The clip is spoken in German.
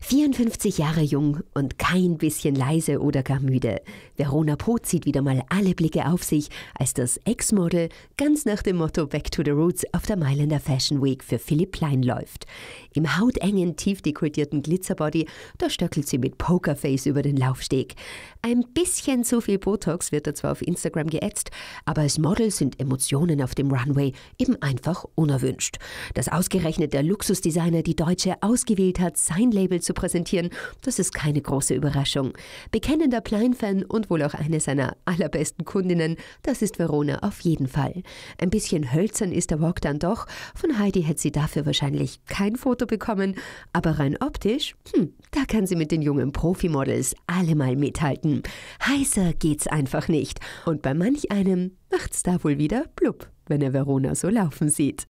54 Jahre jung und kein bisschen leise oder gar müde. Verona Poth zieht wieder mal alle Blicke auf sich, als das Ex-Model ganz nach dem Motto Back to the Roots auf der Mailänder Fashion Week für Philipp Klein läuft. Im hautengen, tief dekultierten Glitzerbody, da stöckelt sie mit Pokerface über den Laufsteg. Ein bisschen zu viel Botox wird da zwar auf Instagram geätzt, aber als Model sind Emotionen auf dem Runway eben einfach unerwünscht. Dass ausgerechnet der Luxusdesigner die Deutsche ausgewählt hat, sein Label zu zu präsentieren, das ist keine große Überraschung. Bekennender Plein-Fan und wohl auch eine seiner allerbesten Kundinnen, das ist Verona auf jeden Fall. Ein bisschen hölzern ist der Walk dann doch. Von Heidi hätte sie dafür wahrscheinlich kein Foto bekommen, aber rein optisch, hm, da kann sie mit den jungen Profimodels allemal mithalten. Heißer geht's einfach nicht. Und bei manch einem macht's da wohl wieder blub, wenn er Verona so laufen sieht.